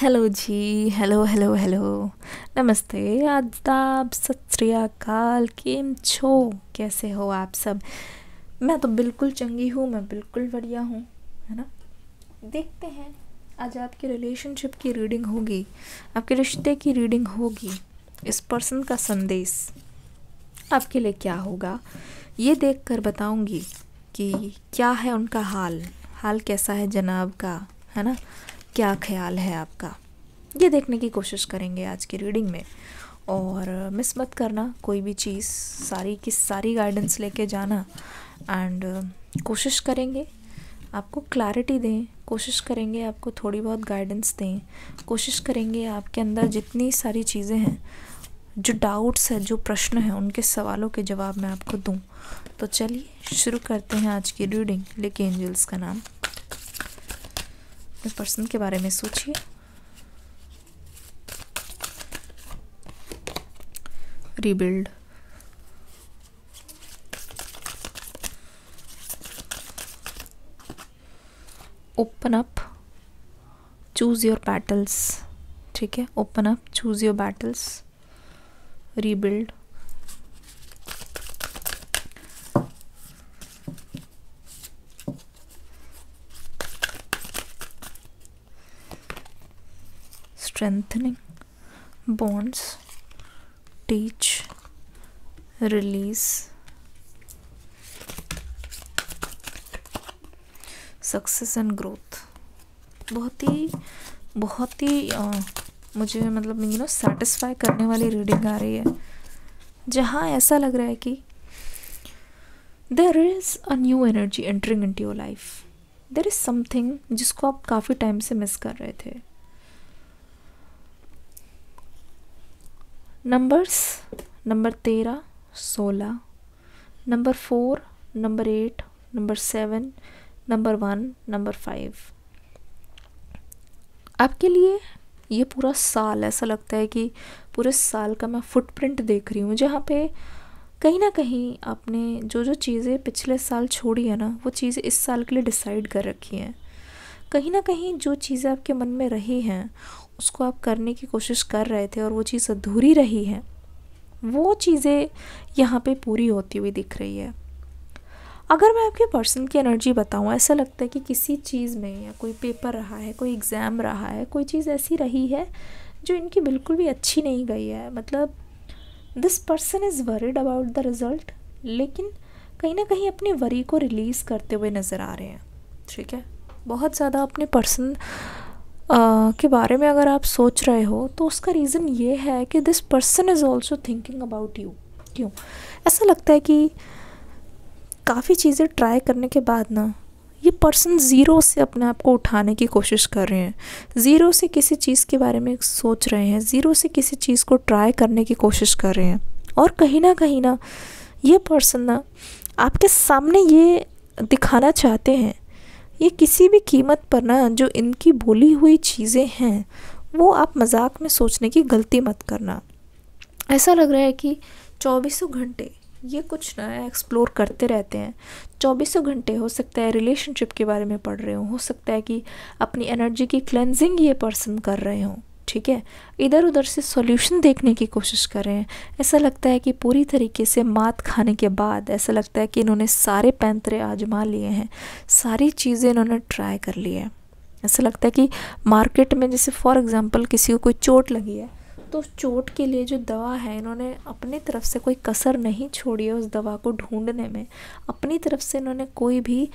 hello जी hello hello hello नमस्ते आदाब सत अकाल केम छो कैसे हो आप सब मैं तो बिल्कुल चंगी हूँ मैं बिल्कुल बढ़िया हूँ है ना देखते हैं आज आपके रिलेशनशिप की रीडिंग होगी आपके रिश्ते की रीडिंग होगी इस पर्सन का संदेश आपके लिए क्या होगा ये देख कर बताऊँगी कि क्या है उनका हाल हाल कैसा है जनाब का है ना क्या ख्याल है आपका ये देखने की कोशिश करेंगे आज की रीडिंग में और मिस मत करना कोई भी चीज़ सारी की सारी गाइडेंस लेके जाना एंड कोशिश करेंगे आपको क्लैरिटी दें कोशिश करेंगे आपको थोड़ी बहुत गाइडेंस दें कोशिश करेंगे आपके अंदर जितनी सारी चीज़ें हैं जो डाउट्स हैं जो प्रश्न हैं उनके सवालों के जवाब मैं आपको दूं तो चलिए शुरू करते हैं आज की रीडिंग लेके एंजल्स का नाम अपने पर्सन के बारे में सोचिए rebuild open up choose your battles ठीक है open up choose your battles rebuild strengthening bonds teach release success and growth बहुत ही बहुत ही आ, मुझे मतलब यू नो सेटिस्फाई करने वाली रीडिंग आ रही है जहाँ ऐसा लग रहा है कि there is a new energy entering into your life there is something जिसको आप काफ़ी टाइम से मिस कर रहे थे नंबर्स नंबर तेरह सोलह number four number eight number seven number one number five आपके लिए ये पूरा साल ऐसा लगता है कि पूरे साल का मैं फुटप्रिंट देख रही हूँ जहाँ पे कहीं ना कहीं आपने जो जो चीज़ें पिछले साल छोड़ी है ना वो चीज़ें इस साल के लिए डिसाइड कर रखी हैं कहीं ना कहीं जो चीज़ें आपके मन में रही हैं उसको आप करने की कोशिश कर रहे थे और वो चीज़ अधूरी रही है वो चीज़ें यहाँ पे पूरी होती हुई दिख रही है अगर मैं आपके पर्सन की एनर्जी बताऊँ ऐसा लगता है कि किसी चीज़ में या कोई पेपर रहा है कोई एग्ज़ाम रहा है कोई चीज़ ऐसी रही है जो इनकी बिल्कुल भी अच्छी नहीं गई है मतलब this person is worried about the result लेकिन कहीं ना कहीं अपनी वरी को रिलीज़ करते हुए नज़र आ रहे हैं ठीक है बहुत ज़्यादा अपने पर्सन के बारे में अगर आप सोच रहे हो तो उसका रीज़न ये है कि this person is also thinking about you क्यों ऐसा लगता है कि काफ़ी चीज़ें ट्राई करने के बाद ना ये पर्सन ज़ीरो से अपने आप को उठाने की कोशिश कर रहे हैं ज़ीरो से किसी चीज़ के बारे में सोच रहे हैं ज़ीरो से किसी चीज़ को ट्राई करने की कोशिश कर रहे हैं और कहीं ना कहीं ना ये पर्सन ना आपके सामने ये दिखाना चाहते हैं ये किसी भी कीमत पर ना जो इनकी बोली हुई चीज़ें हैं वो आप मजाक में सोचने की गलती मत करना ऐसा लग रहा है कि चौबीसों घंटे ये कुछ नया एक्सप्लोर करते रहते हैं चौबीसों घंटे हो सकता है रिलेशनशिप के बारे में पढ़ रहे हो सकता है कि अपनी एनर्जी की क्लेंजिंग ये पर्सन कर रहे हों ठीक है इधर उधर से सॉल्यूशन देखने की कोशिश कर रहे हैं ऐसा लगता है कि पूरी तरीके से मात खाने के बाद ऐसा लगता है कि इन्होंने सारे पैंतरे आजमा लिए हैं सारी चीज़ें इन्होंने ट्राई कर ली है ऐसा लगता है कि मार्केट में जैसे फॉर एग्ज़ाम्पल किसी को कोई चोट लगी है तो चोट के लिए जो दवा है इन्होंने अपनी तरफ से कोई कसर नहीं छोड़ी है उस दवा को ढूंढने में अपनी तरफ से इन्होंने कोई भी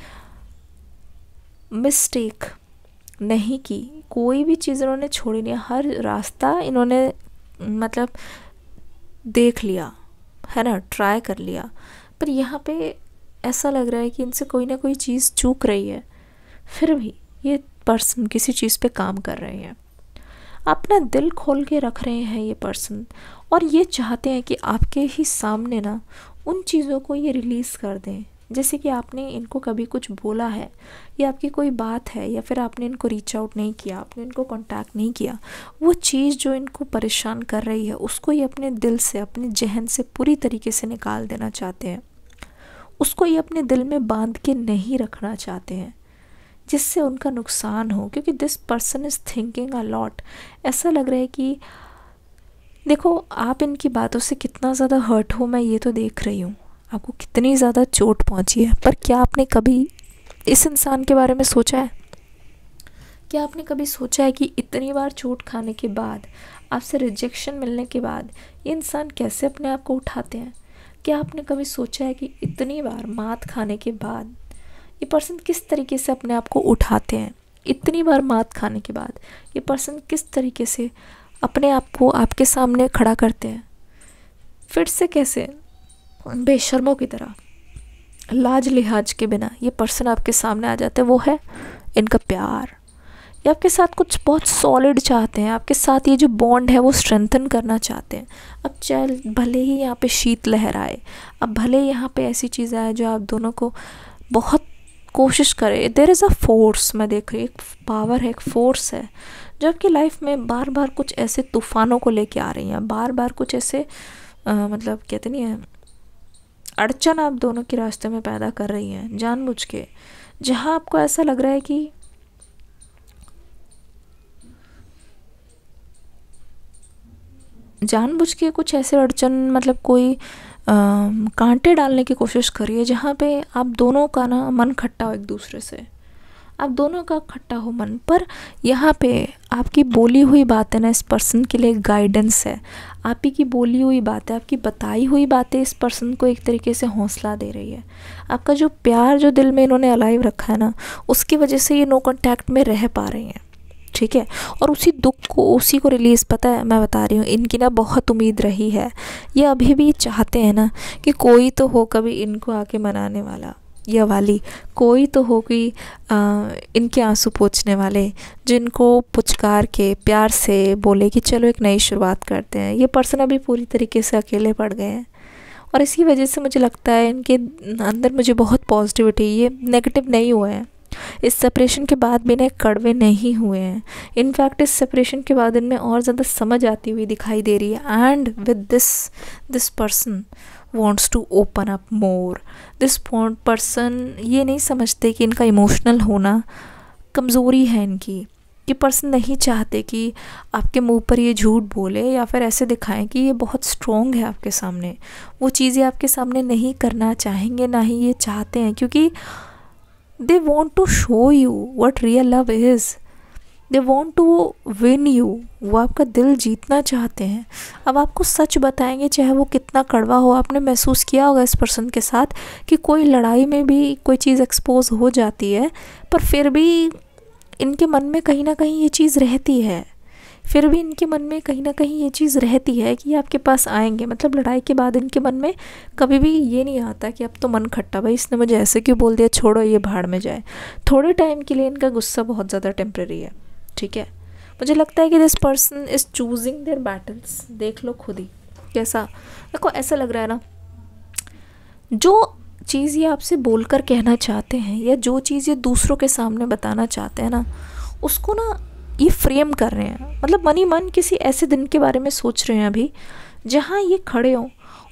मिस्टेक नहीं की कोई भी चीज़ इन्होंने छोड़ी नहीं हर रास्ता इन्होंने मतलब देख लिया है ना ट्राई कर लिया पर यहाँ पे ऐसा लग रहा है कि इनसे कोई ना कोई चीज़ चूक रही है फिर भी ये पर्सन किसी चीज़ पे काम कर रहे हैं अपना दिल खोल के रख रहे हैं ये पर्सन और ये चाहते हैं कि आपके ही सामने ना उन चीज़ों को ये रिलीज़ कर दें जैसे कि आपने इनको कभी कुछ बोला है या आपकी कोई बात है या फिर आपने इनको रीच आउट नहीं किया आपने इनको कांटेक्ट नहीं किया वो चीज़ जो इनको परेशान कर रही है उसको ये अपने दिल से अपने जहन से पूरी तरीके से निकाल देना चाहते हैं उसको ये अपने दिल में बांध के नहीं रखना चाहते हैं जिससे उनका नुकसान हो क्योंकि this person is thinking a lot ऐसा लग रहा है कि देखो आप इनकी बातों से कितना ज़्यादा हर्ट हो मैं ये तो देख रही हूँ आपको कितनी ज़्यादा चोट पहुंची है पर क्या आपने कभी इस इंसान के बारे में सोचा है क्या आपने कभी सोचा है कि इतनी बार चोट खाने के बाद आपसे रिजेक्शन मिलने के बाद ये इंसान कैसे अपने आप को उठाते हैं क्या आपने कभी सोचा है कि इतनी बार मात खाने के बाद ये पर्सन किस तरीके से अपने आप को उठाते हैं इतनी बार मात खाने के बाद ये पर्सन किस तरीके से अपने आप को आपके सामने खड़ा करते हैं फिर से कैसे बेशर्मों की तरह लाज लिहाज के बिना ये पर्सन आपके सामने आ जाते हैं वो है इनका प्यार ये आपके साथ कुछ बहुत सॉलिड चाहते हैं आपके साथ ये जो बॉन्ड है वो स्ट्रेंथन करना चाहते हैं अब चल भले ही यहाँ पे शीत लहर आए अब भले ही यहाँ पे ऐसी चीज़ आए जो आप दोनों को बहुत कोशिश करें देर इज़ अ फोर्स मैं देख रही एक पावर है एक फोर्स है जो आपकी लाइफ में बार बार कुछ ऐसे तूफ़ानों को लेके आ रही हैं बार बार कुछ ऐसे आ, मतलब कहते नहीं है अड़चन आप दोनों के रास्ते में पैदा कर रही हैं जानबूझ के जहाँ आपको ऐसा लग रहा है कि जानबूझ के कुछ ऐसे अड़चन मतलब कोई कांटे डालने की कोशिश करिए जहाँ पे आप दोनों का ना मन खट्टा हो एक दूसरे से आप दोनों का इकट्ठा हो मन पर यहाँ पे आपकी बोली हुई बातें ना इस पर्सन के लिए गाइडेंस है आप ही की बोली हुई बातें आपकी बताई हुई बातें इस पर्सन को एक तरीके से हौसला दे रही है आपका जो प्यार जो दिल में इन्होंने अलाइव रखा है ना उसकी वजह से ये नो कॉन्टैक्ट में रह पा रही हैं ठीक है और उसी दुख को उसी को रिलीज़ पता है मैं बता रही हूँ इनकी ना बहुत उम्मीद रही है ये अभी भी चाहते हैं ना कि कोई तो हो कभी इनको आके मनाने वाला यह वाली कोई तो होगी इनके आंसू पोछने वाले जिनको पुचकार के प्यार से बोले कि चलो एक नई शुरुआत करते हैं ये पर्सन अभी पूरी तरीके से अकेले पड़ गए हैं और इसी वजह से मुझे लगता है इनके अंदर मुझे बहुत पॉजिटिविटी ये नेगेटिव नहीं हुए हैं इस सेपरेशन के बाद भी इन्हें कड़वे नहीं हुए हैं इनफैक्ट इस सेपरेशन के बाद इनमें और ज़्यादा समझ आती हुई दिखाई दे रही है and with this this person wants to open up more this person ये नहीं समझते कि इनका इमोशनल होना कमज़ोरी है इनकी ये पर्सन नहीं चाहते कि आपके मुंह पर ये झूठ बोले या फिर ऐसे दिखाएं कि ये बहुत स्ट्रॉन्ग है आपके सामने वो चीज़ें आपके सामने नहीं करना चाहेंगे ना ही ये चाहते हैं क्योंकि they want to show you what real love is they want to win you वो आपका दिल जीतना चाहते हैं अब आपको सच बताएंगे चाहे वो कितना कड़वा हो आपने महसूस किया होगा इस पर्सन के साथ कि कोई लड़ाई में भी कोई चीज़ एक्सपोज हो जाती है पर फिर भी इनके मन में कहीं ना कहीं ये चीज़ रहती है फिर भी इनके मन में कहीं ना कहीं ये चीज़ रहती है कि ये आपके पास आएंगे मतलब लड़ाई के बाद इनके मन में कभी भी ये नहीं आता कि अब तो मन खट्टा भाई इसने मुझे ऐसे क्यों बोल दिया छोड़ो ये भाड़ में जाए थोड़े टाइम के लिए इनका गुस्सा बहुत ज़्यादा टेम्प्रेरी है ठीक है मुझे लगता है कि this person is choosing their battles देख लो खुद ही कैसा देखो ऐसा लग रहा है ना जो चीज़ ये आपसे बोल कर कहना चाहते हैं या जो चीज़ ये दूसरों के सामने बताना चाहते हैं ना उसको ना ये फ्रेम कर रहे हैं मतलब मन ही मन किसी ऐसे दिन के बारे में सोच रहे हैं अभी जहाँ ये खड़े हों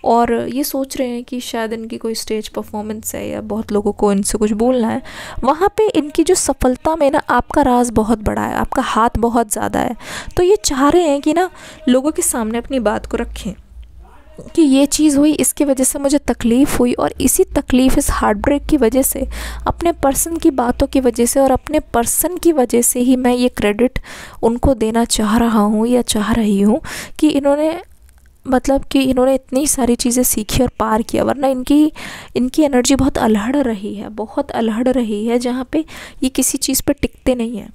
और ये सोच रहे हैं कि शायद इनकी कोई स्टेज परफॉर्मेंस है या बहुत लोगों को इनसे कुछ बोलना है वहाँ पे इनकी जो सफलता में ना आपका राज बहुत बड़ा है आपका हाथ बहुत ज़्यादा है तो ये चाह रहे हैं कि ना लोगों के सामने अपनी बात को रखें कि ये चीज़ हुई इसकी वजह से मुझे तकलीफ़ हुई और इसी तकलीफ़ इस हार्ट ब्रेक की वजह से अपने पर्सन की बातों की वजह से और अपने पर्सन की वजह से ही मैं ये क्रेडिट उनको देना चाह रहा हूँ या चाह रही हूँ कि इन्होंने मतलब कि इन्होंने इतनी सारी चीज़ें सीखी और पार किया वरना इनकी इनकी एनर्जी बहुत अलहड़ रही है बहुत अलहड़ रही है जहाँ पे ये किसी चीज़ पे टिकते नहीं हैं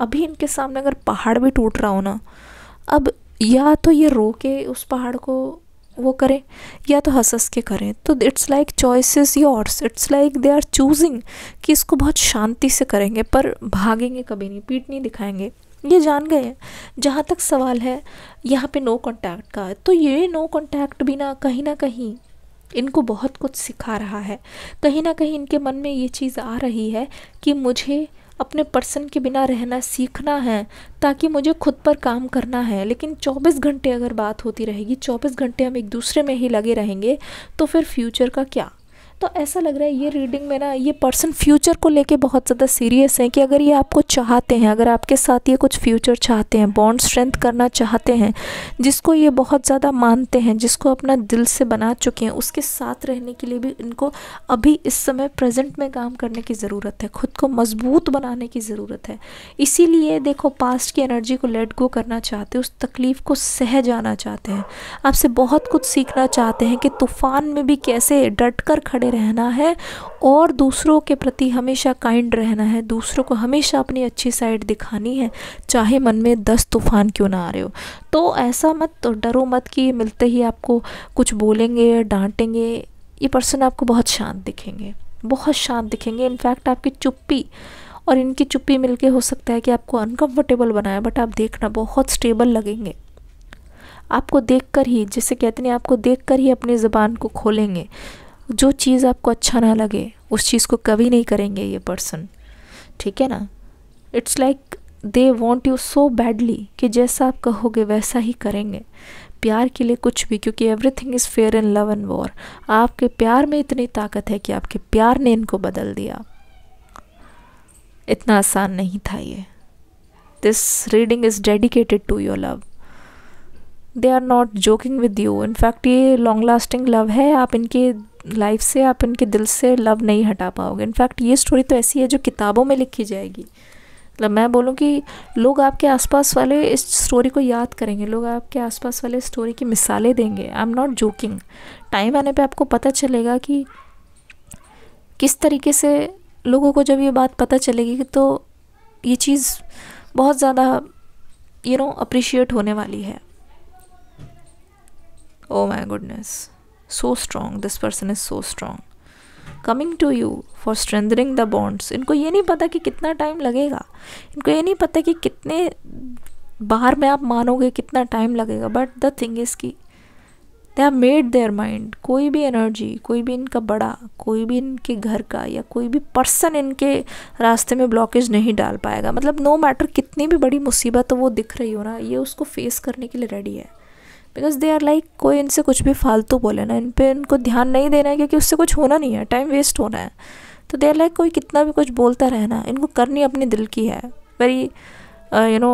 अभी इनके सामने अगर पहाड़ भी टूट रहा हो ना अब या तो ये रो के उस पहाड़ को वो करें या तो हंस हंस के करें तो it's like choices yours it's like they are choosing कि इसको बहुत शांति से करेंगे पर भागेंगे कभी नहीं पीठ नहीं दिखाएंगे ये जान गए हैं जहाँ तक सवाल है यहाँ पे नो कॉन्टैक्ट का तो ये नो कॉन्टैक्ट भी ना कहीं ना कहीं इनको बहुत कुछ सिखा रहा है कहीं ना कहीं इनके मन में ये चीज़ आ रही है कि मुझे अपने पर्सन के बिना रहना सीखना है ताकि मुझे खुद पर काम करना है लेकिन 24 घंटे अगर बात होती रहेगी 24 घंटे हम एक दूसरे में ही लगे रहेंगे तो फिर फ्यूचर का क्या तो ऐसा लग रहा है ये रीडिंग में ना ये पर्सन फ्यूचर को लेके बहुत ज़्यादा सीरियस हैं कि अगर ये आपको चाहते हैं अगर आपके साथ ये कुछ फ्यूचर चाहते हैं बॉन्ड स्ट्रेंथ करना चाहते हैं जिसको ये बहुत ज़्यादा मानते हैं जिसको अपना दिल से बना चुके हैं उसके साथ रहने के लिए भी इनको अभी इस समय प्रेजेंट में काम करने की ज़रूरत है खुद को मजबूत बनाने की ज़रूरत है इसीलिए देखो पास्ट की एनर्जी को लेट गो करना चाहते उस तकलीफ़ को सह जाना चाहते हैं आपसे बहुत कुछ सीखना चाहते हैं कि तूफ़ान में भी कैसे डट कर खड़े के रहना है और दूसरों के प्रति हमेशा काइंड रहना है दूसरों को हमेशा अपनी अच्छी साइड दिखानी है चाहे मन में दस तूफान क्यों ना आ रहे हो तो ऐसा मत तो डरो मत कि मिलते ही आपको कुछ बोलेंगे डांटेंगे ये पर्सन आपको बहुत शांत दिखेंगे बहुत शांत दिखेंगे इनफैक्ट आपकी चुप्पी और इनकी चुप्पी मिलके हो सकता है कि आपको अनकम्फर्टेबल बनाए बट आप देखना बहुत स्टेबल लगेंगे आपको देखकर ही जैसे कहते हैं आपको देखकर ही अपनी ज़बान को खोलेंगे जो चीज़ आपको अच्छा ना लगे उस चीज़ को कभी नहीं करेंगे ये पर्सन ठीक है ना it's like they want you so badly कि जैसा आप कहोगे वैसा ही करेंगे प्यार के लिए कुछ भी क्योंकि everything is fair in love and war आपके प्यार में इतनी ताकत है कि आपके प्यार ने इनको बदल दिया इतना आसान नहीं था ये this reading is dedicated to your love they are not joking with you in fact ये लॉन्ग लास्टिंग लव है आप इनके लाइफ से आप इनके दिल से लव नहीं हटा पाओगे इनफैक्ट ये स्टोरी तो ऐसी है जो किताबों में लिखी जाएगी मतलब मैं बोलूँ कि लोग आपके आसपास वाले इस स्टोरी को याद करेंगे लोग आपके आसपास वाले स्टोरी की मिसालें देंगे I am not joking time आने पे आपको पता चलेगा कि किस तरीके से लोगों को जब ये बात पता चलेगी तो ये चीज़ बहुत ज़्यादा यू नो अप्रिशिएट होने वाली है oh my goodness so strong this person is so strong coming to you for strengthening the bonds इनको ये नहीं पता कि कितना टाइम लगेगा इनको ये नहीं पता कि कितने बाहर में आप मानोगे कितना टाइम लगेगा बट द थिंग इज़ की they are made their mind कोई भी एनर्जी कोई भी इनका बड़ा कोई भी इनके घर का या कोई भी पर्सन इनके रास्ते में ब्लॉकेज नहीं डाल पाएगा मतलब नो no मैटर कितनी भी बड़ी मुसीबत वो दिख रही हो ना ये उसको फेस करने के लिए रेडी है बिकॉज दे आर लाइक कोई इनसे कुछ भी फालतू बोले ना इन पर इनको ध्यान नहीं देना है क्योंकि उससे कुछ होना नहीं है टाइम वेस्ट होना है तो दे आर लाइक कोई कितना भी कुछ बोलता रहना इनको करनी अपने दिल की है very you know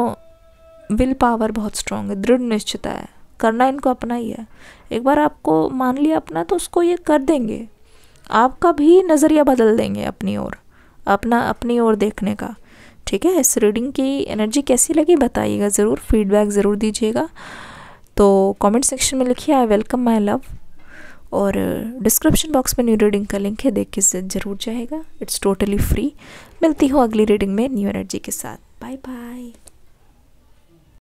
will power बहुत स्ट्रांग है दृढ़ निश्चिता है करना इनको अपना ही है एक बार आपको मान लिया अपना तो उसको ये कर देंगे आपका भी नज़रिया बदल देंगे अपनी ओर अपना अपनी ओर देखने का ठीक है इस रीडिंग की एनर्जी कैसी लगी बताइएगा ज़रूर फीडबैक ज़रूर दीजिएगा तो कमेंट सेक्शन में लिखिए आई वेलकम माय लव और डिस्क्रिप्शन बॉक्स में न्यू रीडिंग का लिंक है देख के ज़रूर जाएगा इट्स टोटली फ्री मिलती हूँ अगली रीडिंग में न्यू एनर्जी के साथ बाय बाय